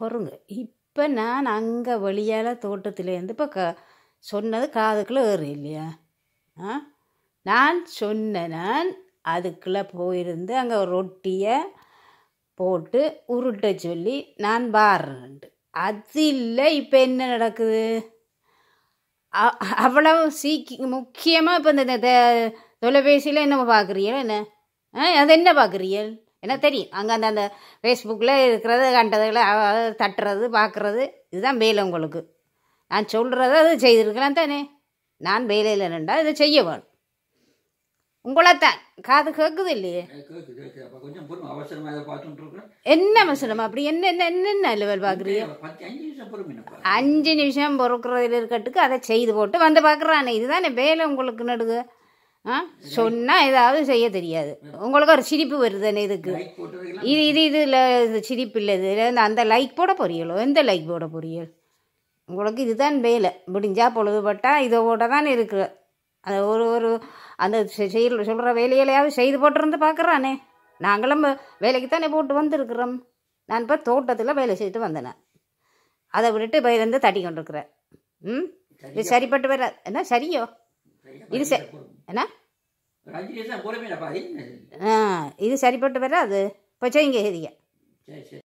பொறுங்க இப்போ நான் அங்கே வழியால் தோட்டத்துலேருந்து இப்போ க சொன்னது காதுக்குள்ளே ஏறு இல்லையா ஆ நான் சொன்ன நான் அதுக்குள்ளே போயிருந்து அங்கே ரொட்டியை போட்டு உருட்ட சொல்லி நான் பாருண்டு அது இல்லை இப்போ என்ன நடக்குது அவ்வளவு சீக்கி முக்கியமாக இப்போ இந்த தொலைபேசியில் என்ன பார்க்குறீங்களா என்ன ஆ அது என்ன பார்க்குறீங்க என்ன தெரியும் அங்கே அந்த அந்த ஃபேஸ்புக்கில் இருக்கிறது கண்டதில் தட்டுறது பார்க்குறது இதுதான் வேலை உங்களுக்கு நான் சொல்கிறத அது செய்திருக்கலாம் தானே நான் வேலையில் நின்றால் இதை செய்ய வேணும் உங்களைத்தான் காது கேட்குது இல்லையே என்ன அவசரம் அப்படி என்ன என்ன என்னென்ன லெவல் பார்க்குறீ அஞ்சு நிமிஷம் பொறுக்கிறதுல இருக்கட்டுக்கு அதை செய்து போட்டு வந்து பார்க்குறானே இதுதானே வேலை உங்களுக்கு நடுகு ஆ சொன்னால் ஏதாவது செய்ய தெரியாது உங்களுக்கு ஒரு சிரிப்பு வருதுன்னு இதுக்கு இது இது இதில் சிரிப்பு இல்லை இது அந்த லைக் போட பொரியலோ எந்த லைக் போட பொரியல் உங்களுக்கு இதுதான் வேலை முடிஞ்சால் பொழுதுபட்டால் இதோட தான் இருக்கு அந்த ஒரு ஒரு அந்த செய்ய சொல்கிற வேலையிலையாவது செய்து போட்டிருந்து பார்க்குறானே நாங்களும் வேலைக்கு தானே போட்டு வந்திருக்கிறோம் நான் இப்போ தோட்டத்தில் வேலை செய்துட்டு வந்தேனே அதை விட்டுட்டு போயிருந்து தட்டி கொண்டிருக்கிறேன் ம் இது சரிப்பட்டு வர என்ன சரியோ இது சரி என்ன இது சரிப்பட்டு வராது இப்போ செய்யுங்க சரிங்க